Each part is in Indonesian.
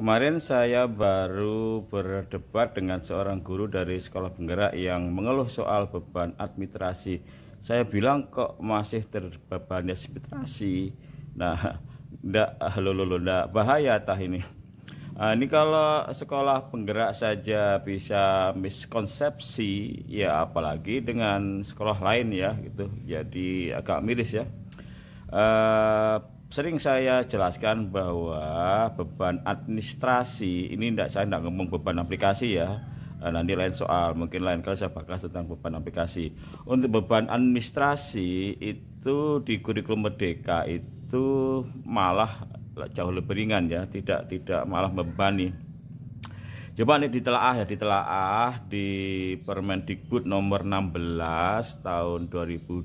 Kemarin saya baru berdebat dengan seorang guru dari sekolah penggerak yang mengeluh soal beban administrasi. Saya bilang kok masih terbebani administrasi. Nah, ndak ah, lulu ndak bahaya tah ini. Nah, ini kalau sekolah penggerak saja bisa miskonsepsi, ya apalagi dengan sekolah lain ya gitu. Jadi agak miris ya. Uh, sering saya jelaskan bahwa beban administrasi ini tidak saya tidak ngomong beban aplikasi ya eh, nanti lain soal mungkin lain kali saya bahas tentang beban aplikasi untuk beban administrasi itu di kurikulum merdeka itu malah jauh lebih ringan ya tidak tidak malah membebani coba nih ditelaah ya ditelaah di Permendikbud nomor 16 tahun 2022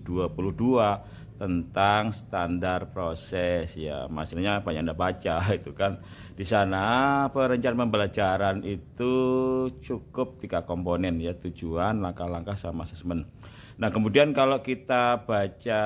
tentang standar proses ya maksudnya apa yang anda baca itu kan di sana perencanaan pembelajaran itu cukup tiga komponen ya tujuan langkah-langkah sama asesmen Nah, kemudian kalau kita baca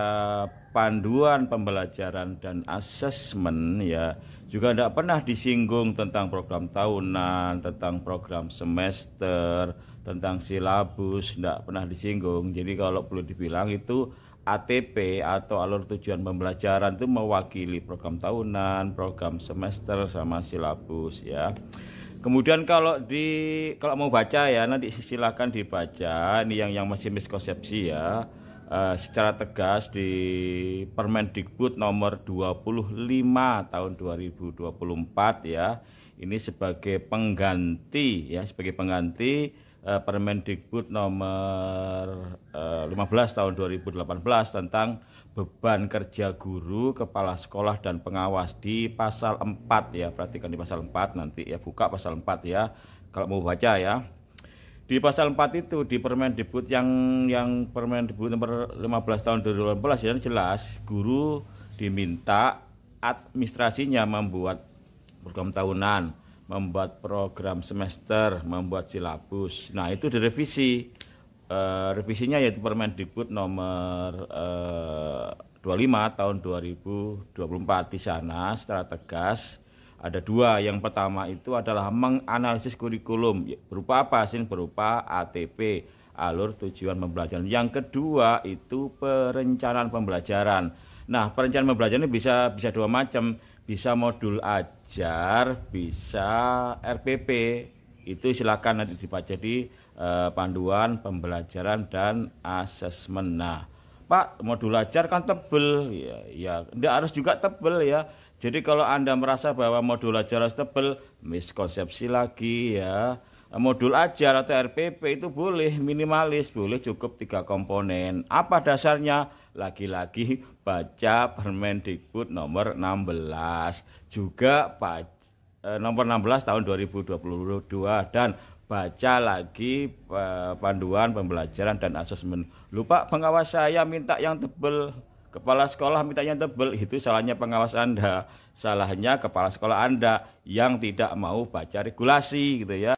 panduan pembelajaran dan asesmen ya juga tidak pernah disinggung tentang program tahunan, tentang program semester, tentang silabus, tidak pernah disinggung. Jadi kalau perlu dibilang itu ATP atau alur tujuan pembelajaran itu mewakili program tahunan, program semester sama silabus ya. Kemudian kalau di kalau mau baca ya nanti silakan dibaca. Ini yang yang masih miskonsepsi ya. Uh, secara tegas di Permendikbud nomor 25 tahun 2024 ya. Ini sebagai pengganti ya, sebagai pengganti eh, Permendikbud nomor eh, 15 tahun 2018 tentang beban kerja guru, kepala sekolah dan pengawas di pasal 4 ya. Perhatikan di pasal 4 nanti ya buka pasal 4 ya. Kalau mau baca ya di pasal 4 itu di Permendikbud yang yang Permendikbud nomor 15 tahun 2018 ya jelas guru diminta administrasinya membuat program tahunan membuat program semester, membuat silabus. Nah, itu direvisi. E, revisinya yaitu Permen Permendikbud nomor e, eh, 25 tahun 2024 di sana secara tegas ada dua. Yang pertama itu adalah menganalisis kurikulum ya, berupa apa sih? Berupa ATP, alur tujuan pembelajaran. Yang kedua itu perencanaan pembelajaran. Nah, perencanaan pembelajaran ini bisa bisa dua macam bisa modul ajar, bisa RPP itu silakan nanti dibaca di eh, panduan pembelajaran dan asesmen. Nah, Pak, modul ajar kan tebel, ya, ya, tidak harus juga tebel ya. Jadi kalau anda merasa bahwa modul ajar harus tebel, miskonsepsi lagi ya modul ajar atau RPP itu boleh minimalis, boleh cukup tiga komponen. Apa dasarnya? Lagi-lagi baca Permendikbud nomor 16 juga eh, nomor 16 tahun 2022 dan baca lagi eh, panduan pembelajaran dan asesmen. Lupa pengawas saya minta yang tebel Kepala sekolah minta yang tebel itu salahnya pengawas Anda, salahnya kepala sekolah Anda yang tidak mau baca regulasi gitu ya.